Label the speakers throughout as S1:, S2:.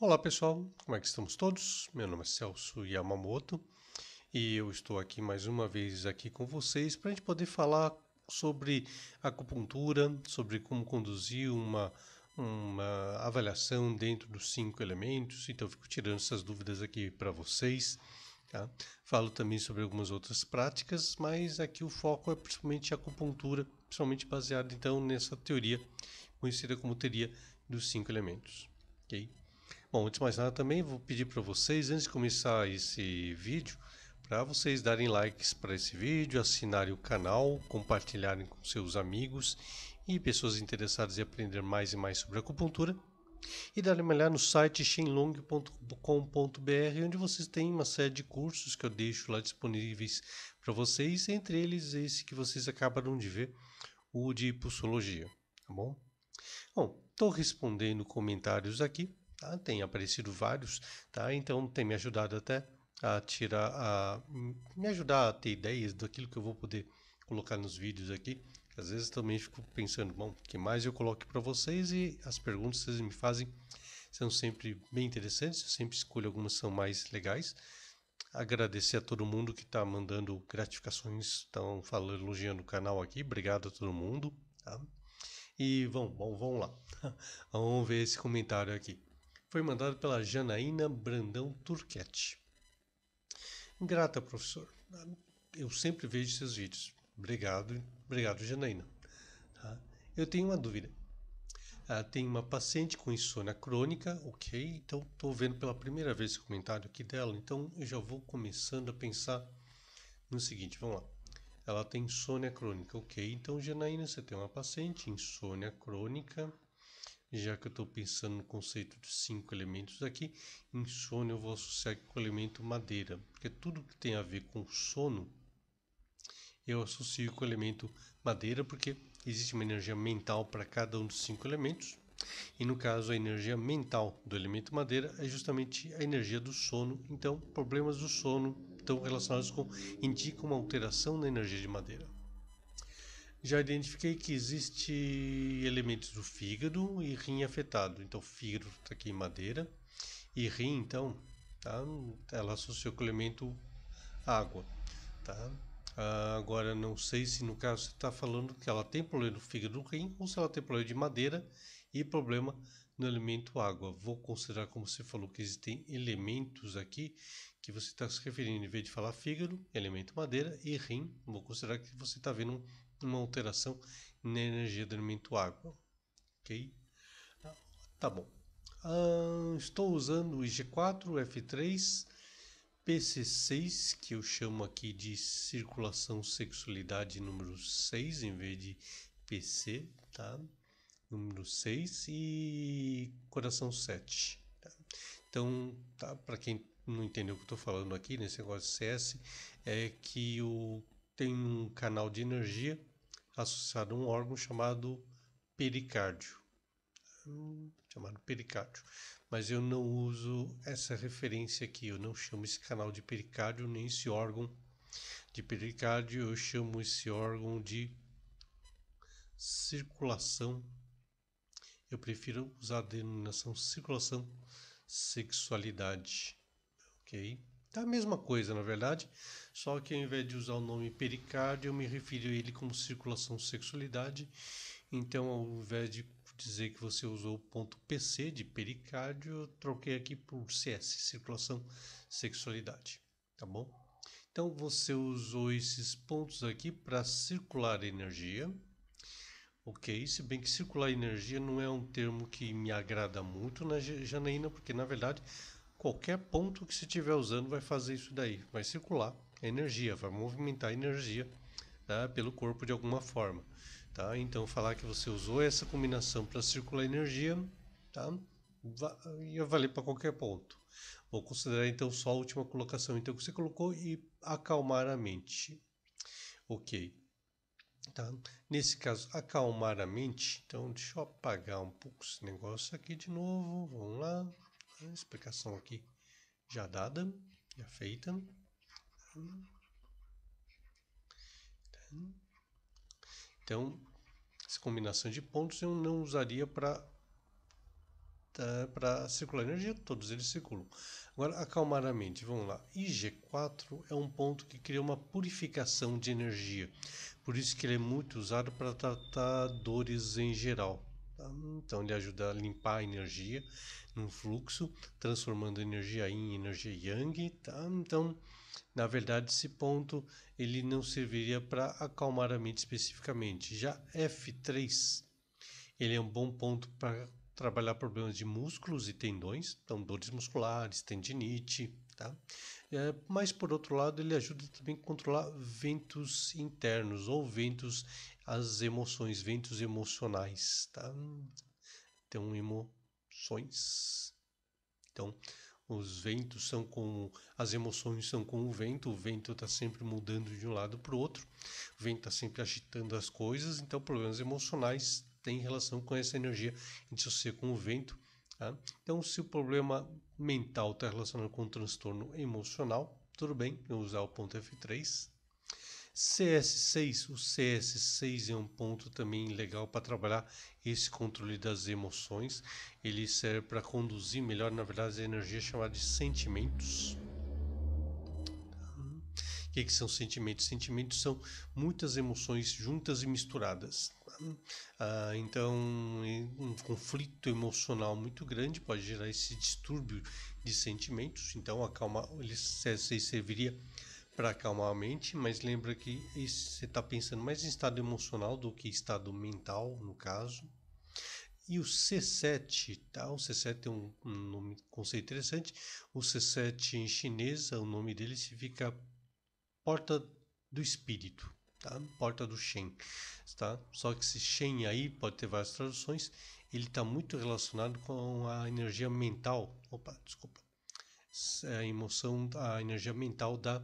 S1: Olá pessoal, como é que estamos todos? Meu nome é Celso Yamamoto e eu estou aqui mais uma vez aqui com vocês para a gente poder falar sobre acupuntura, sobre como conduzir uma, uma avaliação dentro dos cinco elementos. Então fico tirando essas dúvidas aqui para vocês. Tá? Falo também sobre algumas outras práticas, mas aqui o foco é principalmente a acupuntura, principalmente baseado então nessa teoria conhecida como teoria dos cinco elementos. ok? Bom, antes de mais nada, também vou pedir para vocês, antes de começar esse vídeo, para vocês darem likes para esse vídeo, assinarem o canal, compartilharem com seus amigos e pessoas interessadas em aprender mais e mais sobre acupuntura. E darem uma olhada no site xinlong.com.br, onde vocês têm uma série de cursos que eu deixo lá disponíveis para vocês, entre eles esse que vocês acabaram de ver, o de pulsologia, tá bom? Bom, estou respondendo comentários aqui. Tá? Tem aparecido vários, tá? Então tem me ajudado até a tirar, a me ajudar a ter ideias daquilo que eu vou poder colocar nos vídeos aqui. Às vezes também fico pensando, bom, o que mais eu coloque para vocês e as perguntas que vocês me fazem são sempre bem interessantes. Eu sempre escolho algumas que são mais legais. Agradecer a todo mundo que está mandando gratificações, estão falando, elogiando o canal aqui. Obrigado a todo mundo. Tá? E bom, bom, vamos lá. vamos ver esse comentário aqui foi mandado pela Janaína Brandão Turquete. Grata, professor. Eu sempre vejo seus vídeos. Obrigado, obrigado, Janaína. Tá? Eu tenho uma dúvida. Ah, tem uma paciente com insônia crônica, ok? Então estou vendo pela primeira vez esse comentário aqui dela, então eu já vou começando a pensar no seguinte, vamos lá. Ela tem insônia crônica, ok? Então, Janaína, você tem uma paciente insônia crônica já que eu estou pensando no conceito de cinco elementos aqui, em sono eu vou associar com o elemento madeira, porque tudo que tem a ver com sono eu associo com o elemento madeira, porque existe uma energia mental para cada um dos cinco elementos. E no caso, a energia mental do elemento madeira é justamente a energia do sono. Então, problemas do sono estão relacionados com indicam uma alteração na energia de madeira já identifiquei que existe elementos do fígado e rim afetado. Então, fígado está aqui em madeira e rim, então, tá? ela associou com o elemento água. Tá? Ah, agora, não sei se no caso você está falando que ela tem problema no fígado do rim ou se ela tem problema de madeira e problema no elemento água. Vou considerar, como você falou, que existem elementos aqui que você está se referindo, em vez de falar fígado, elemento madeira e rim, vou considerar que você está vendo um uma alteração na energia do elemento água. Ok? Tá bom. Ah, estou usando o IG4, F3, PC6, que eu chamo aqui de circulação sexualidade número 6, em vez de PC, tá? Número 6 e coração 7. Tá? Então, tá, para quem não entendeu o que estou falando aqui nesse negócio de CS, é que o, tem um canal de energia associado a um órgão chamado pericárdio. chamado pericárdio. Mas eu não uso essa referência aqui, eu não chamo esse canal de pericárdio nem esse órgão de pericárdio, eu chamo esse órgão de circulação. Eu prefiro usar a denominação circulação sexualidade, ok? É a mesma coisa, na verdade, só que ao invés de usar o nome pericárdio, eu me refiro a ele como circulação sexualidade. Então, ao invés de dizer que você usou o ponto PC de pericárdio, eu troquei aqui por CS, circulação sexualidade, tá bom? Então, você usou esses pontos aqui para circular energia. Ok, se bem que circular energia não é um termo que me agrada muito, né, Janaína? Porque, na verdade, qualquer ponto que você estiver usando vai fazer isso daí, vai circular energia, vai movimentar energia né, pelo corpo de alguma forma. Tá? Então falar que você usou essa combinação para circular energia, tá? ia valer para qualquer ponto. Vou considerar então só a última colocação então que você colocou e acalmar a mente. Ok. Tá? Nesse caso, acalmar a mente. Então, deixa eu apagar um pouco esse negócio aqui de novo. Vamos lá explicação aqui já dada, já feita. Então, essa combinação de pontos eu não usaria para tá, para circular energia, todos eles circulam. Agora, acalmar a mente, vamos lá. IG4 é um ponto que cria uma purificação de energia, por isso que ele é muito usado para tratar dores em geral. Então ele ajuda a limpar a energia num fluxo, transformando energia yin em energia yang, tá? Então, na verdade, esse ponto ele não serviria para acalmar a mente especificamente. Já F3, ele é um bom ponto para trabalhar problemas de músculos e tendões, então dores musculares, tendinite, Tá? É, mas, por outro lado, ele ajuda também a controlar ventos internos ou ventos, as emoções, ventos emocionais. Tá? Então, emoções. Então, os ventos são como as emoções são como o vento, o vento está sempre mudando de um lado para o outro, o vento está sempre agitando as coisas, então problemas emocionais têm relação com essa energia de ser com o vento. Tá? Então, se o problema mental está relacionado com transtorno emocional, tudo bem, eu usar o ponto F3. CS6, o CS6 é um ponto também legal para trabalhar esse controle das emoções. Ele serve para conduzir melhor, na verdade, a energia chamada de sentimentos. O que, que são sentimentos? Sentimentos são muitas emoções juntas e misturadas. Ah, então, um conflito emocional muito grande pode gerar esse distúrbio de sentimentos. Então, acalmar, ele serviria para acalmar a mente, mas lembra que você está pensando mais em estado emocional do que estado mental, no caso. E o C7, tá? O C7 é um, um nome, conceito interessante. O C7 em chinês, o nome dele significa porta do espírito tá? Porta do Shen, tá? Só que esse Shen aí pode ter várias traduções. Ele está muito relacionado com a energia mental. Opa, desculpa. É a emoção, a energia mental da,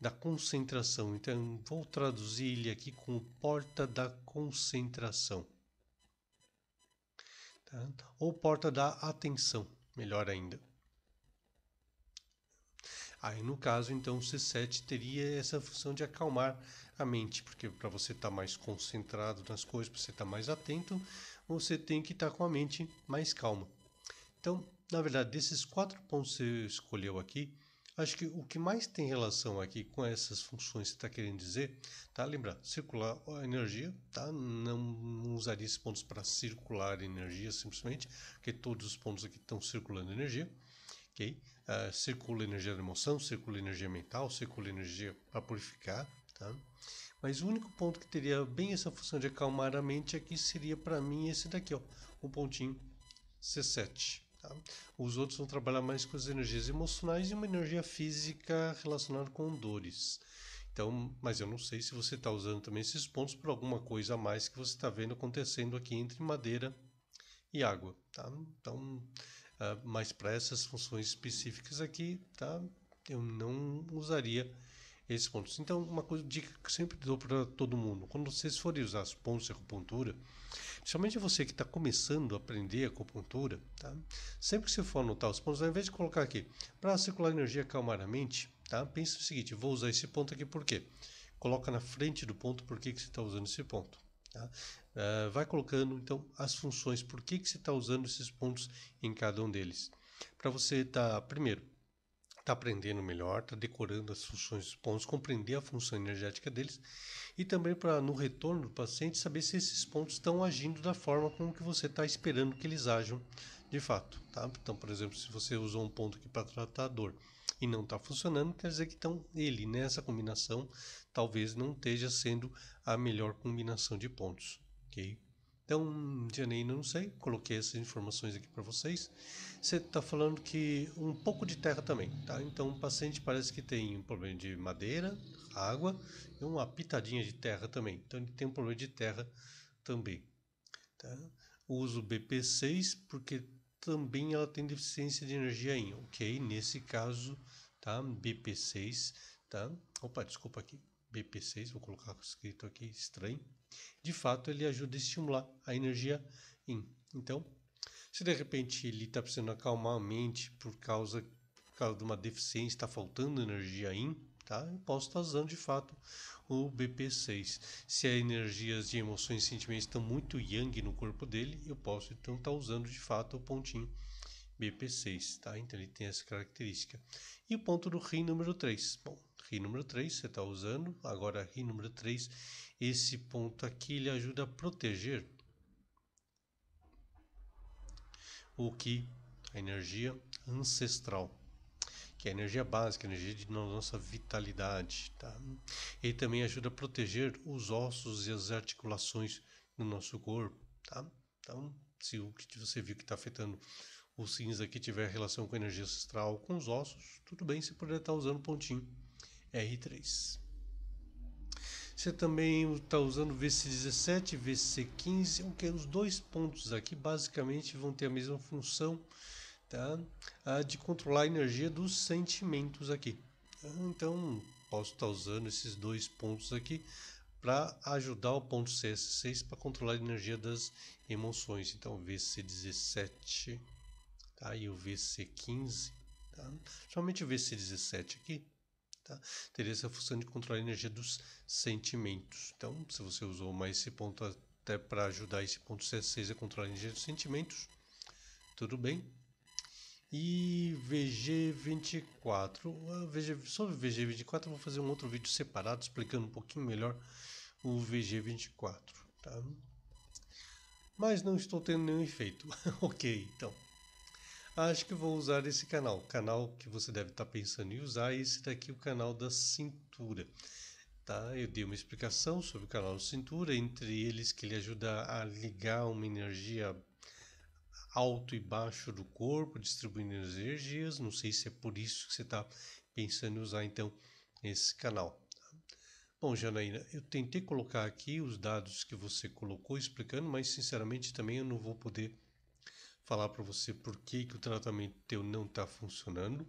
S1: da concentração. Então, vou traduzir ele aqui com porta da concentração. Tá? Ou porta da atenção, melhor ainda. Aí no caso, então, o C7 teria essa função de acalmar a mente, porque para você estar tá mais concentrado nas coisas, para você estar tá mais atento, você tem que estar tá com a mente mais calma. Então, na verdade, desses quatro pontos que você escolheu aqui, acho que o que mais tem relação aqui com essas funções que está querendo dizer, tá? Lembrar, circular a energia, tá? Não, não usaria esses pontos para circular energia simplesmente, porque todos os pontos aqui estão circulando energia. Okay? Uh, circula energia da emoção, circula energia mental, circula energia para purificar, Tá? Mas o único ponto que teria bem essa função de acalmar a mente aqui é seria para mim esse daqui, ó, o pontinho C7. Tá? Os outros vão trabalhar mais com as energias emocionais e uma energia física relacionada com dores. Então, mas eu não sei se você está usando também esses pontos para alguma coisa a mais que você está vendo acontecendo aqui entre madeira e água, tá? Então, uh, mas para essas funções específicas aqui, tá? Eu não usaria esses pontos. Então, uma coisa, dica que sempre dou para todo mundo: quando vocês forem usar as pontos de acupuntura, principalmente você que está começando a aprender acupuntura, tá? sempre que você for anotar os pontos, ao invés de colocar aqui para circular energia acalmar a mente, tá? pensa o seguinte: vou usar esse ponto aqui por quê? Coloca na frente do ponto por que, que você está usando esse ponto. Tá? Uh, vai colocando então as funções, por que, que você está usando esses pontos em cada um deles. Para você estar, tá, primeiro, está aprendendo melhor, está decorando as funções dos pontos, compreender a função energética deles e também para no retorno do paciente saber se esses pontos estão agindo da forma como que você está esperando que eles ajam de fato, tá? Então, por exemplo, se você usou um ponto aqui para tratar a dor e não está funcionando, quer dizer que então ele nessa combinação talvez não esteja sendo a melhor combinação de pontos, ok? Então, Janine, não sei, coloquei essas informações aqui para vocês. Você está falando que um pouco de terra também, tá? Então, o paciente parece que tem um problema de madeira, água e uma pitadinha de terra também. Então, ele tem um problema de terra também, tá? Uso BP6 porque também ela tem deficiência de energia em, ok? Nesse caso, tá? BP6, tá? Opa, desculpa aqui. BP6, vou colocar escrito aqui, estranho de fato, ele ajuda a estimular a energia yin. Então, se de repente ele está precisando acalmar a mente por causa, por causa de uma deficiência, está faltando energia yin, tá? eu posso estar tá usando de fato o BP6. Se as energias de emoções e sentimentos estão muito yang no corpo dele, eu posso então estar tá usando de fato o pontinho BP6, tá? Então ele tem essa característica. E o ponto do rim número 3. Bom, rim número 3 você está usando, agora rim número 3, esse ponto aqui ele ajuda a proteger o que a energia ancestral, que é a energia básica, a energia de nossa vitalidade, tá? Ele também ajuda a proteger os ossos e as articulações no nosso corpo, tá? Então, se o que você viu que está afetando o cinza que tiver relação com a energia ancestral, com os ossos, tudo bem se puder estar tá usando o pontinho R3. Você também está usando VC17, VC15, okay, os dois pontos aqui basicamente vão ter a mesma função tá? Ah, de controlar a energia dos sentimentos aqui. Então posso estar tá usando esses dois pontos aqui para ajudar o ponto CS6 para controlar a energia das emoções. Então VC17 tá? e o VC15, tá? somente o VC17 aqui, tá? teria essa função de controlar a energia dos sentimentos. Então, se você usou mais esse ponto até para ajudar esse ponto C6 a controlar a energia dos sentimentos, tudo bem. E VG24, VG, sobre VG24 eu vou fazer um outro vídeo separado explicando um pouquinho melhor o VG24, tá? Mas não estou tendo nenhum efeito. ok, então. Acho que vou usar esse canal. O canal que você deve estar tá pensando em usar é esse daqui, é o canal da cintura. Tá? Eu dei uma explicação sobre o canal da cintura, entre eles que ele ajuda a ligar uma energia alto e baixo do corpo, distribuindo energias. Não sei se é por isso que você está pensando em usar então esse canal. Tá? Bom, Janaína, eu tentei colocar aqui os dados que você colocou explicando, mas sinceramente também eu não vou poder falar para você por que, que o tratamento teu não está funcionando.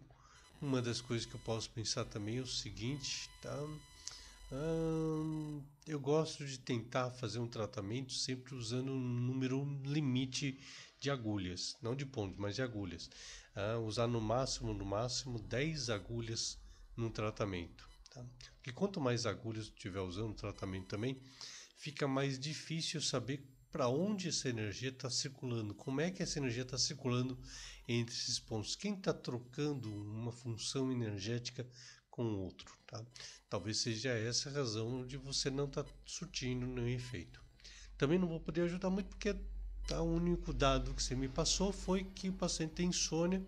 S1: Uma das coisas que eu posso pensar também é o seguinte, tá? Hum, eu gosto de tentar fazer um tratamento sempre usando um número limite de agulhas, não de pontos, mas de agulhas. Ah, usar no máximo, no máximo, 10 agulhas num tratamento. Tá? Porque quanto mais agulhas tiver usando no tratamento também, fica mais difícil saber para onde essa energia está circulando, como é que essa energia está circulando entre esses pontos, quem está trocando uma função energética com o outro. Tá? Talvez seja essa a razão de você não estar tá surtindo nenhum efeito. Também não vou poder ajudar muito porque tá, o único dado que você me passou foi que o paciente tem insônia,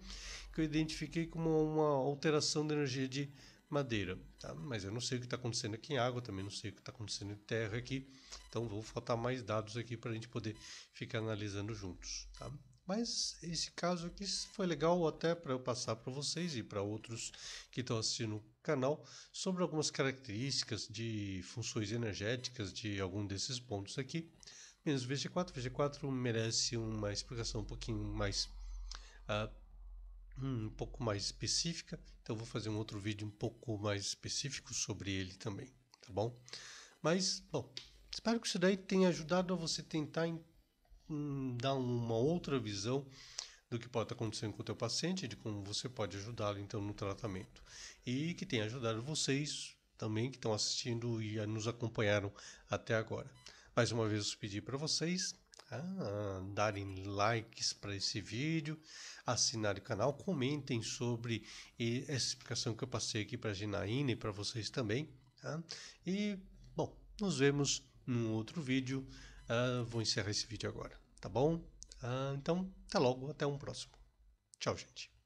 S1: que eu identifiquei como uma alteração da energia de madeira. Tá? Mas eu não sei o que está acontecendo aqui em água, também não sei o que está acontecendo em terra aqui. Então vou faltar mais dados aqui para a gente poder ficar analisando juntos. Tá? Mas esse caso aqui foi legal até para eu passar para vocês e para outros que estão assistindo o canal sobre algumas características de funções energéticas de algum desses pontos aqui. Menos VG4, VG4 merece uma explicação um pouquinho mais uh, um pouco mais específica, então vou fazer um outro vídeo um pouco mais específico sobre ele também, tá bom? Mas, bom, espero que isso daí tenha ajudado a você tentar em, em, hum, dar uma outra visão do que pode estar acontecendo com o teu paciente, de como você pode ajudá-lo então no tratamento. E que tenha ajudado vocês também que estão assistindo e nos acompanharam até agora. Mais uma vez, eu pedi para vocês ah, darem likes para esse vídeo, assinarem o canal, comentem sobre essa explicação que eu passei aqui para a Ginaína e para vocês também. Tá? E, bom, nos vemos num outro vídeo. Ah, vou encerrar esse vídeo agora, tá bom? Ah, então, até logo, até um próximo. Tchau, gente.